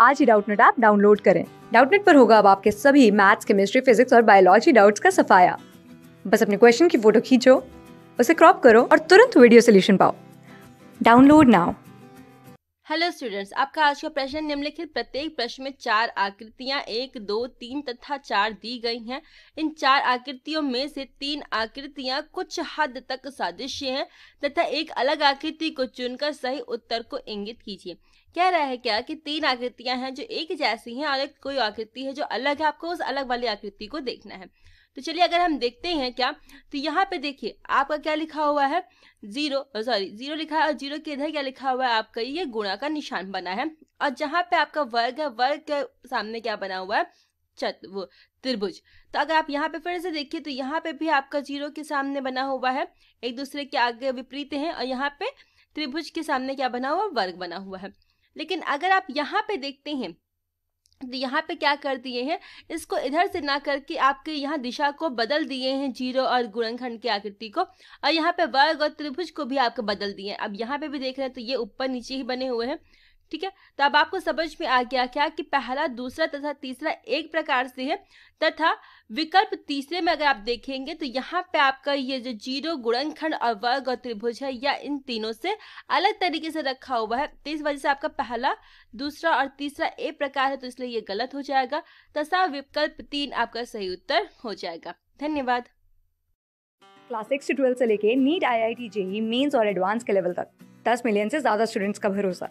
आज ही Doubtnut app download करें डाउटनेट पर होगा अब आपके सभी मैथ्स केमिस्ट्री फिजिक्स और बायोलॉजी डाउट्स का सफाया बस अपने क्वेश्चन की फोटो खींचो उसे क्रॉप करो और तुरंत वीडियो सोल्यूशन पाओ डाउनलोड नाउ हेलो स्टूडेंट्स आपका आज का प्रश्न निम्नलिखित प्रत्येक प्रश्न में चार आकृतियां एक दो तीन तथा चार दी गई हैं इन चार आकृतियों में से तीन आकृतियां कुछ हद तक सादृश्य हैं तथा एक अलग आकृति को चुनकर सही उत्तर को इंगित कीजिए कह रहा है क्या कि तीन आकृतियां हैं जो एक जैसी हैं और एक कोई आकृति है जो अलग है आपको उस अलग वाली आकृति को देखना है तो चलिए अगर हम देखते हैं क्या तो यहाँ पे देखिए आपका क्या लिखा हुआ है जीरो सॉरी जीरो लिखा है और जीरो के इधर क्या लिखा हुआ है आपका ये गुणा का निशान बना है और जहाँ पे आपका वर्ग है वर्ग के सामने क्या बना हुआ है चत वो त्रिभुज तो अगर आप यहाँ पे फिर से देखिए तो यहाँ पे भी आपका जीरो के सामने बना हुआ है एक दूसरे के आगे विपरीत है और यहाँ पे त्रिभुज के सामने क्या बना हुआ वर्ग बना हुआ है लेकिन अगर आप यहाँ पे देखते हैं तो यहाँ पे क्या कर दिए हैं इसको इधर से ना करके आपके यहाँ दिशा को बदल दिए हैं जीरो और गुणनखंड की आकृति को और यहाँ पे वर्ग और त्रिभुज को भी आपको बदल दिए हैं अब यहाँ पे भी देख रहे हैं तो ये ऊपर नीचे ही बने हुए हैं ठीक है तो अब आपको समझ में आ गया क्या कि पहला दूसरा तथा तीसरा एक प्रकार से है तथा विकल्प तीसरे में अगर आप देखेंगे तो यहाँ पे आपका ये जो जीरो गुणनखंड और वर्ग और त्रिभुज है या इन तीनों से अलग तरीके से रखा हुआ है तो इस वजह से आपका पहला दूसरा और तीसरा एक प्रकार है तो इसलिए ये गलत हो जाएगा तथा विकल्प तीन आपका सही उत्तर हो जाएगा धन्यवाद क्लास सिक्स से ट्वेल्थ से लेके NEET I I T JEE mains और एडवांस के लेवल तक दस मिलियन से ज़्यादा स्टूडेंट्स का भरोसा